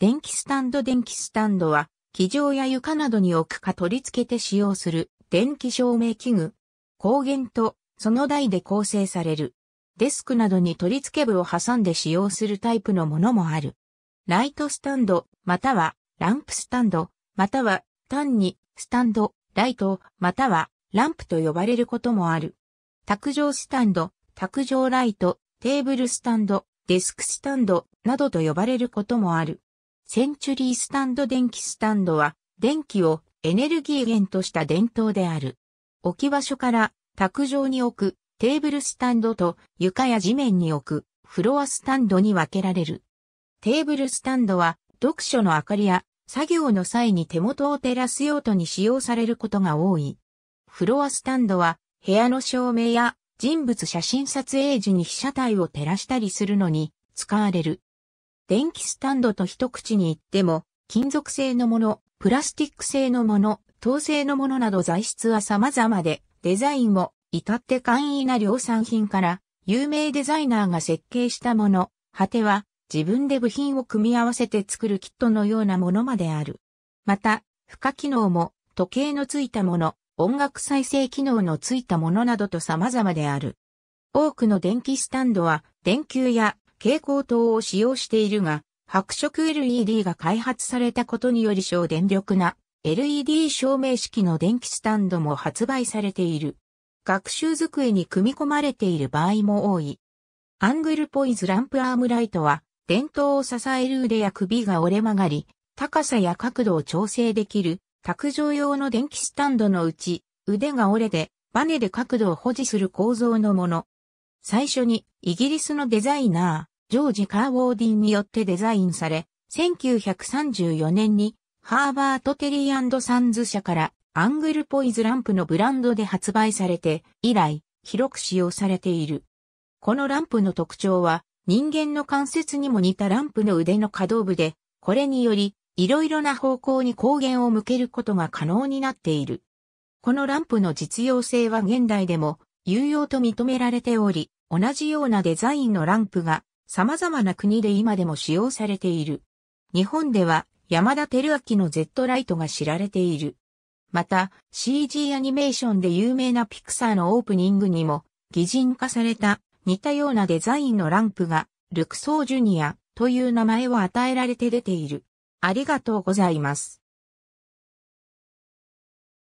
電気スタンド電気スタンドは、機上や床などに置くか取り付けて使用する電気照明器具。光源とその台で構成される。デスクなどに取り付け部を挟んで使用するタイプのものもある。ライトスタンド、またはランプスタンド、または単にスタンド、ライト、またはランプと呼ばれることもある。卓上スタンド、卓上ライト、テーブルスタンド、デスクスタンドなどと呼ばれることもある。センチュリースタンド電気スタンドは、電気をエネルギー源とした伝統である。置き場所から卓上に置くテーブルスタンドと床や地面に置くフロアスタンドに分けられる。テーブルスタンドは読書の明かりや作業の際に手元を照らす用途に使用されることが多い。フロアスタンドは部屋の照明や人物写真撮影時に被写体を照らしたりするのに使われる。電気スタンドと一口に言っても、金属製のもの、プラスチック製のもの、陶製のものなど材質は様々で、デザインも至って簡易な量産品から、有名デザイナーが設計したもの、果ては自分で部品を組み合わせて作るキットのようなものまである。また、付加機能も時計のついたもの、音楽再生機能のついたものなどと様々である。多くの電気スタンドは電球や蛍光灯を使用しているが、白色 LED が開発されたことにより省電力な LED 照明式の電気スタンドも発売されている。学習机に組み込まれている場合も多い。アングルポイズランプアームライトは、電灯を支える腕や首が折れ曲がり、高さや角度を調整できる、卓上用の電気スタンドのうち、腕が折れで、バネで角度を保持する構造のもの。最初に、イギリスのデザイナー、ジョージ・カーウォーディンによってデザインされ、1934年にハーバート・テリーサンズ社からアングルポイズランプのブランドで発売されて以来広く使用されている。このランプの特徴は人間の関節にも似たランプの腕の可動部で、これによりいろいろな方向に光源を向けることが可能になっている。このランプの実用性は現代でも有用と認められており、同じようなデザインのランプが様々な国で今でも使用されている。日本では山田照明の Z ライトが知られている。また、CG アニメーションで有名なピクサーのオープニングにも、擬人化された似たようなデザインのランプが、ルクソージュニアという名前を与えられて出ている。ありがとうございます。